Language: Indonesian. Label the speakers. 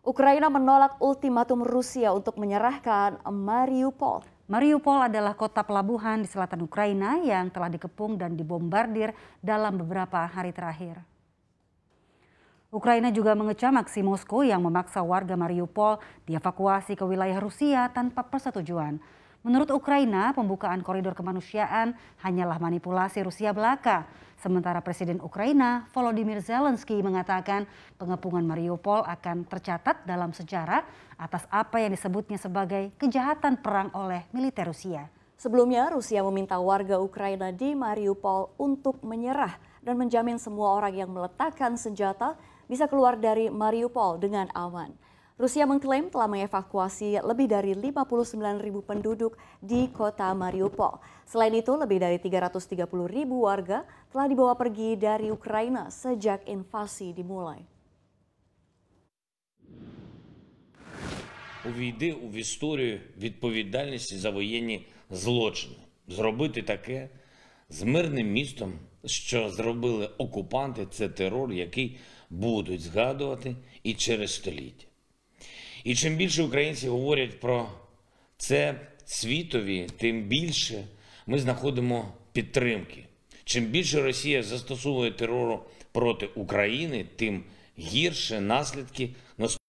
Speaker 1: Ukraina menolak ultimatum Rusia untuk menyerahkan Mariupol.
Speaker 2: Mariupol adalah kota pelabuhan di selatan Ukraina yang telah dikepung dan dibombardir dalam beberapa hari terakhir. Ukraina juga mengecam aksi Moskow yang memaksa warga Mariupol dievakuasi ke wilayah Rusia tanpa persetujuan. Menurut Ukraina, pembukaan koridor kemanusiaan hanyalah manipulasi Rusia belaka. Sementara Presiden Ukraina Volodymyr Zelensky mengatakan pengepungan Mariupol akan tercatat dalam sejarah atas apa yang disebutnya sebagai kejahatan perang oleh militer Rusia.
Speaker 1: Sebelumnya, Rusia meminta warga Ukraina di Mariupol untuk menyerah dan menjamin semua orang yang meletakkan senjata bisa keluar dari Mariupol dengan aman. Rusia mengklaim telah mengevakuasi lebih dari 59 ribu penduduk di kota Mariupol. Selain itu, lebih dari 330 ribu warga telah dibawa pergi dari Ukraina sejak invasi dimulai.
Speaker 3: Увійди у в історію відповідальності за воєнні злочини. Зробити таке з мирним містом, що зробили окупанти, це терор, який будуть згадувати і через століття. І чим більше українці говорять про це світові, тим більше ми знаходимо підтримки. Чим більше Росія застосовує терору проти України, тим гірше наслідки на